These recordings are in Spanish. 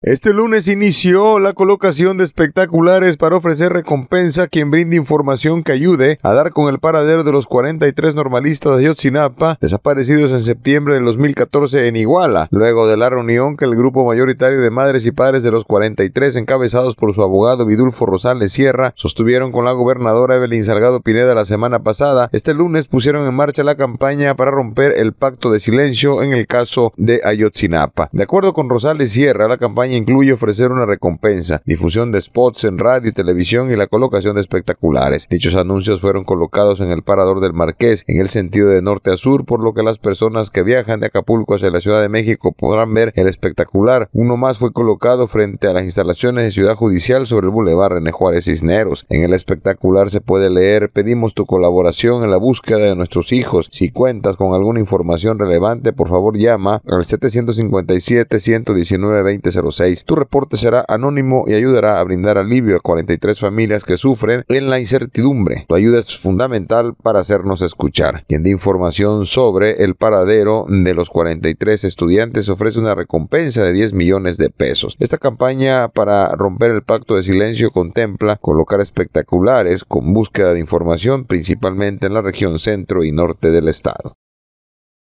Este lunes inició la colocación de espectaculares para ofrecer recompensa a quien brinde información que ayude a dar con el paradero de los 43 normalistas de Ayotzinapa desaparecidos en septiembre de 2014 en Iguala, luego de la reunión que el grupo mayoritario de madres y padres de los 43 encabezados por su abogado Vidulfo Rosales Sierra sostuvieron con la gobernadora Evelyn Salgado Pineda la semana pasada. Este lunes pusieron en marcha la campaña para romper el pacto de silencio en el caso de Ayotzinapa. De acuerdo con Rosales Sierra, la campaña incluye ofrecer una recompensa, difusión de spots en radio y televisión y la colocación de espectaculares. Dichos anuncios fueron colocados en el parador del Marqués, en el sentido de norte a sur, por lo que las personas que viajan de Acapulco hacia la Ciudad de México podrán ver el espectacular. Uno más fue colocado frente a las instalaciones de Ciudad Judicial sobre el Boulevard René Juárez Cisneros. En el espectacular se puede leer, pedimos tu colaboración en la búsqueda de nuestros hijos. Si cuentas con alguna información relevante, por favor llama al 757 119 2000 tu reporte será anónimo y ayudará a brindar alivio a 43 familias que sufren en la incertidumbre. Tu ayuda es fundamental para hacernos escuchar. Quien dé información sobre el paradero de los 43 estudiantes ofrece una recompensa de 10 millones de pesos. Esta campaña para romper el pacto de silencio contempla colocar espectaculares con búsqueda de información principalmente en la región centro y norte del estado.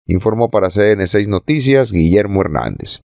Informó para CN6 Noticias Guillermo Hernández.